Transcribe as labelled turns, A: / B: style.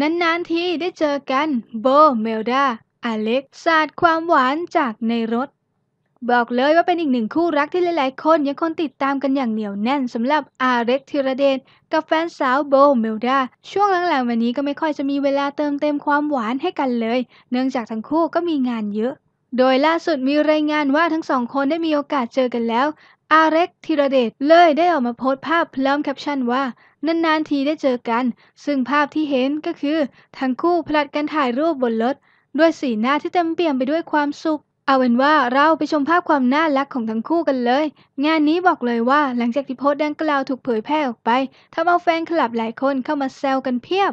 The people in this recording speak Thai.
A: นานๆทีได้เจอกันโบเมลดาอเล็กสาดความหวานจากในรถ บอกเลยว่าเป็นอีกหนึ่งคู่รักที่หลายๆคนยังคงติดตามกันอย่างเหนียวแน่นสำหรับอาเล็กธีรเดนกับแฟนสาวโบเมลดาช่วงหลังๆวันนี้ก็ไม่ค่อยจะมีเวลาเติมเต็มความหวานให้กันเลย เนื่องจากทั้งคู่ก็มีงานเยอะ โดยล่าสุดมีรายงานว่าทั้งสองคนได้มีโอกาสเจอกันแล้วอาเร็กธีรเดช เลยได้ออกมาโพสต์ภาพพร้อมแคปชั่นว่านานๆทีได้เจอกัน ซึ่งภาพที่เห็นก็คือทั้งคู่ผลัดกันถ่ายรูปบนรถ ด้วยสีหน้าที่เต็มเปี่ยมไปด้วยความสุข เอาเป็นว่าเราไปชมภาพความน่ารักของทั้งคู่กันเลย งานนี้บอกเลยว่าหลังจากที่โพสต์ดังกล่าวถูกเผยแพร่ออกไปทำเอาแฟนคลับหลายคนเข้ามาแซวกันเพียบ